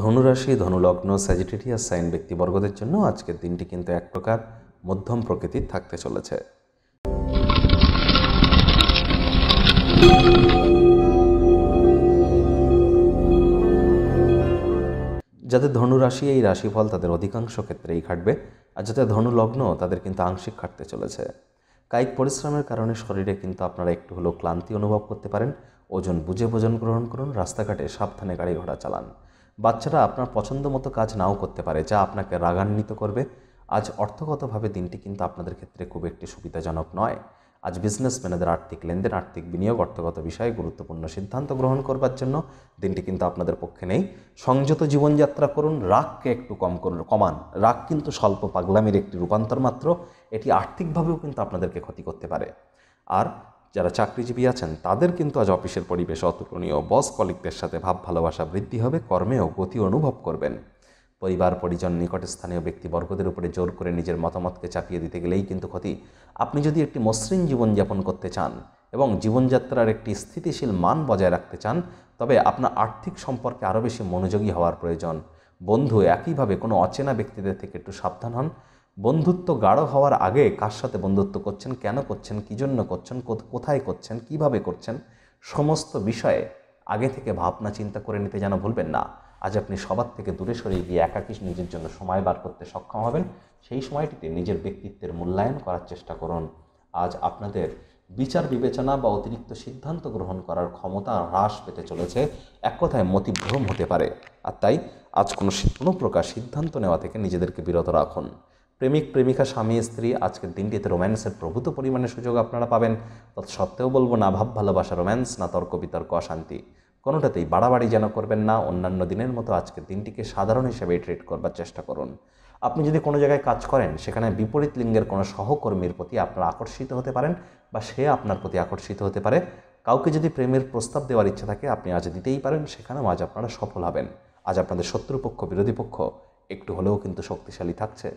ধনুরাশি ধনুলগ্ন Sagittarius sign ব্যক্তিবর্গদের জন্য আজকের দিনটি কিন্তু এক প্রকার মধ্যম প্রকৃতির থাকতে চলেছে যাদের ধনুরাশি এই রাশিফল তাদের অধিকাংশ ক্ষেত্রেই খাটবে আর যাদের ধনুলগ্ন তাদের কিন্তু আংশিক খাটতে চলেছে কায়িক পরিশ্রমের কারণে শরীরে কিন্তু আপনারা একটু হলেও ক্লান্তি অনুভব করতে পারেন ওজন বুঝে ভোজন গ্রহণ করুন রাস্তাঘাটে সাবধানে গাড়ি ঘোড়া চালান বাচ্চারা আপনার পছন্দ মতো কাজ নাও করতে পারে যা আপনাকে রাগান্বিত করবে আজ অর্থগতভাবে দিনটি কিন্তু আপনাদের ক্ষেত্রে খুব একটি সুবিধাজনক নয় আজ বিজনেসম্যানেদের আর্থিক লেনদেন আর্থিক বিনিয়োগ অর্থগত বিষয়ে গুরুত্বপূর্ণ সিদ্ধান্ত গ্রহণ করবার জন্য দিনটি কিন্তু আপনাদের পক্ষে নেই সংযত জীবনযাত্রা করুন রাগকে একটু কম করুন কমান রাগ কিন্তু স্বল্প পাগলামির একটি রূপান্তর মাত্র এটি আর্থিকভাবেও কিন্তু আপনাদেরকে ক্ষতি করতে পারে আর যারা চাকরিজীবী আছেন তাদের কিন্তু আজ অফিসের পরিবেশ অতুলনীয় বস কলিকদের সাথে ভাব ভালোবাসা বৃদ্ধি হবে কর্মেও গতি অনুভব করবেন পরিবার পরিজন নিকট স্থানীয় ব্যক্তিবর্গদের উপরে জোর করে নিজের মতামতকে চাপিয়ে দিতে গেলেই কিন্তু ক্ষতি আপনি যদি একটি মসৃণ জীবনযাপন করতে চান এবং জীবনযাত্রার একটি স্থিতিশীল মান বজায় রাখতে চান তবে আপনার আর্থিক সম্পর্কে আরও বেশি মনোযোগী হওয়ার প্রয়োজন বন্ধু একইভাবে কোনো অচেনা ব্যক্তিদের থেকে একটু সাবধান হন বন্ধুত্ব গাঢ় হওয়ার আগে কার সাথে বন্ধুত্ব করছেন কেন করছেন কী জন্য করছেন কোথায় করছেন কিভাবে করছেন সমস্ত বিষয়ে আগে থেকে ভাবনা চিন্তা করে নিতে যেন ভুলবেন না আজ আপনি সবার থেকে দূরে সরে গিয়ে একাকী নিজের জন্য সময় বার করতে সক্ষম হবেন সেই সময়টিতে নিজের ব্যক্তিত্বের মূল্যায়ন করার চেষ্টা করুন আজ আপনাদের বিচার বিবেচনা বা অতিরিক্ত সিদ্ধান্ত গ্রহণ করার ক্ষমতা হ্রাস পেতে চলেছে এক কথায় মতিভ্রম হতে পারে আর তাই আজ কোনো কোনো প্রকার সিদ্ধান্ত নেওয়া থেকে নিজেদেরকে বিরত রাখুন প্রেমিক প্রেমিকা স্বামী স্ত্রী আজকের দিনটিতে রোম্যান্সের প্রভূত পরিমাণে সুযোগ আপনারা পাবেন তৎসত্ত্বেও বলবো না ভাব ভালোবাসা রোম্যান্স না তর্ক বিতর্ক অশান্তি কোনোটাতেই বাড়াবাড়ি যেন করবেন না অন্যান্য দিনের মতো আজকের দিনটিকে সাধারণ হিসেবে ট্রিট করবার চেষ্টা করুন আপনি যদি কোনো জায়গায় কাজ করেন সেখানে বিপরীত লিঙ্গের কোনো সহকর্মীর প্রতি আপনারা আকর্ষিত হতে পারেন বা সে আপনার প্রতি আকর্ষিত হতে পারে কাউকে যদি প্রেমের প্রস্তাব দেওয়ার ইচ্ছা থাকে আপনি আজ দিতেই পারেন সেখানেও আজ আপনারা সফল হবেন আজ আপনাদের শত্রুপক্ষ বিরোধী পক্ষ একটু হলেও কিন্তু শক্তিশালী থাকছে